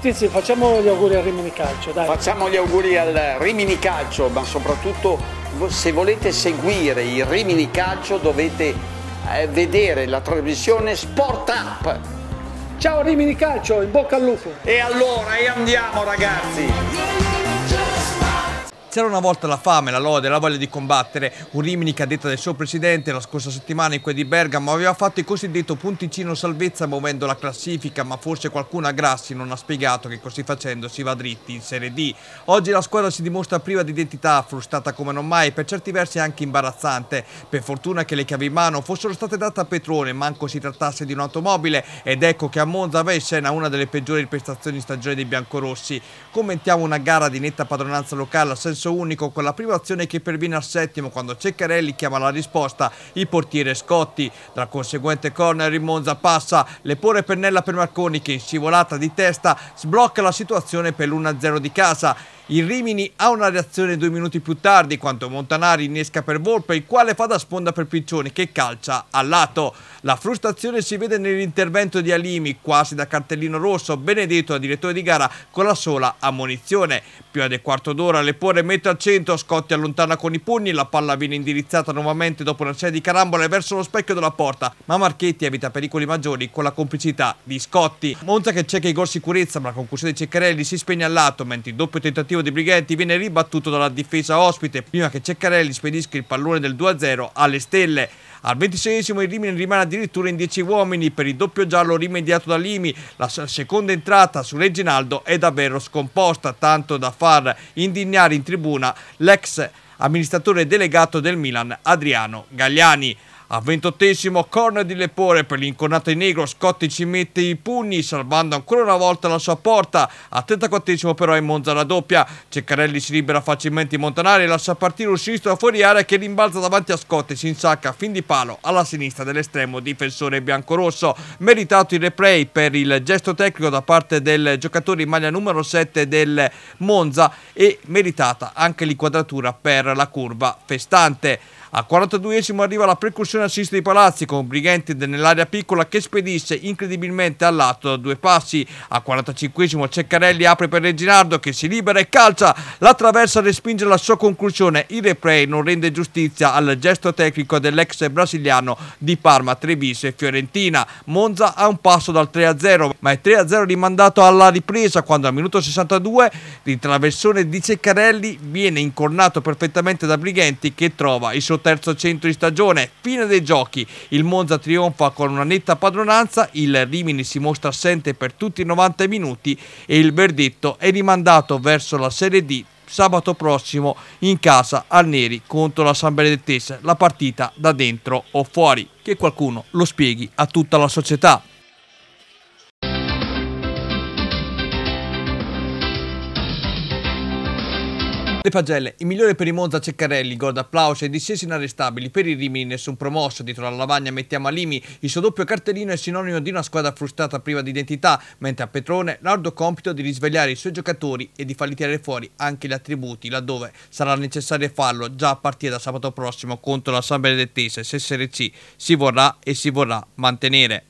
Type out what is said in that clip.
Tizi, facciamo gli auguri al Rimini Calcio, dai. Facciamo gli auguri al Rimini Calcio, ma soprattutto se volete seguire il Rimini Calcio dovete eh, vedere la trasmissione Sport Up. Ciao Rimini Calcio, in bocca al lupo. E allora, e andiamo ragazzi. C'era una volta la fame, la lode, la voglia di combattere. Un Rimini che a detta del suo presidente la scorsa settimana in quel di Bergamo aveva fatto il cosiddetto punticino salvezza muovendo la classifica, ma forse qualcuno a Grassi non ha spiegato che così facendo si va dritti in Serie D. Oggi la squadra si dimostra priva di identità, frustrata come non mai, e per certi versi anche imbarazzante. Per fortuna che le chiavi in mano fossero state date a Petrone, manco si trattasse di un'automobile ed ecco che a Monza va in scena una delle peggiori prestazioni in stagione dei biancorossi. Commentiamo una gara di netta padronanza locale a senso calcio unico con la prima azione che perviene al settimo quando Ceccarelli chiama la risposta il portiere Scotti. Dal conseguente corner in Monza passa Lepore Pennella per Marconi che in scivolata di testa sblocca la situazione per l'1-0 di casa. Il Rimini ha una reazione due minuti più tardi quando Montanari innesca per Volpe il quale fa da sponda per Piccioni che calcia a lato. La frustrazione si vede nell'intervento di Alimi quasi da cartellino rosso, benedetto a direttore di gara con la sola ammonizione. Più del quarto d'ora Lepore mette al centro, Scotti allontana con i pugni, la palla viene indirizzata nuovamente dopo una serie di carambole verso lo specchio della porta, ma Marchetti evita pericoli maggiori con la complicità di Scotti. Monza che cerca i gol sicurezza ma la conclusione di Ceccarelli si spegne al lato mentre il doppio tentativo tentativo di Brighetti viene ribattuto dalla difesa ospite prima che Ceccarelli spedisca il pallone del 2-0 alle stelle. Al 26esimo il Rimini rimane addirittura in 10 uomini per il doppio giallo rimediato da Limi. La seconda entrata su Reginaldo è davvero scomposta, tanto da far indignare in tribuna l'ex amministratore delegato del Milan Adriano Gagliani. Al ventottesimo corner di Lepore per l'incornato in negro, Scotti ci mette i pugni salvando ancora una volta la sua porta. Al 34 però è Monza la doppia, Ceccarelli si libera facilmente in Montanari e lascia partire un sinistro fuori area che rimbalza davanti a Scotti, si insacca fin di palo alla sinistra dell'estremo difensore biancorosso. Meritato il replay per il gesto tecnico da parte del giocatore in maglia numero 7 del Monza e meritata anche l'inquadratura per la curva festante. Al 42 arriva la percussione Associazione Assiste di Palazzi combrigante nell'area piccola che spedisse incredibilmente all'atto due passi. A 45 Ceccarelli apre per Reginardo che si libera e calcia. La traversa respinge la sua conclusione. Il replay non rende giustizia al gesto tecnico dell'ex brasiliano di Parma, Treviso e Fiorentina. Monza ha un passo dal 3-0, ma è 3-0 rimandato alla ripresa quando al minuto 62 il traversone di Ceccarelli viene incornato perfettamente da Brighenti che trova il suo terzo centro di stagione. Fine dei giochi. Il Monza trionfa con una netta padronanza, il Rimini si mostra assente per tutti i 90 minuti e il verdetto è rimandato verso la Serie D sabato prossimo in casa al Neri contro la San Benedettese, la partita da dentro o fuori. Che qualcuno lo spieghi a tutta la società. Le pagelle, il migliore per i Monza Ceccarelli, gol d'applauso e discesi inarrestabili, per i Rimini nessun promosso, dietro la lavagna mettiamo a Limi, il suo doppio cartellino è sinonimo di una squadra frustrata priva di identità, mentre a Petrone l'ardo compito di risvegliare i suoi giocatori e di farli tirare fuori anche gli attributi, laddove sarà necessario farlo già a partire da sabato prossimo contro la San Benedettese, se Serie C si vorrà e si vorrà mantenere.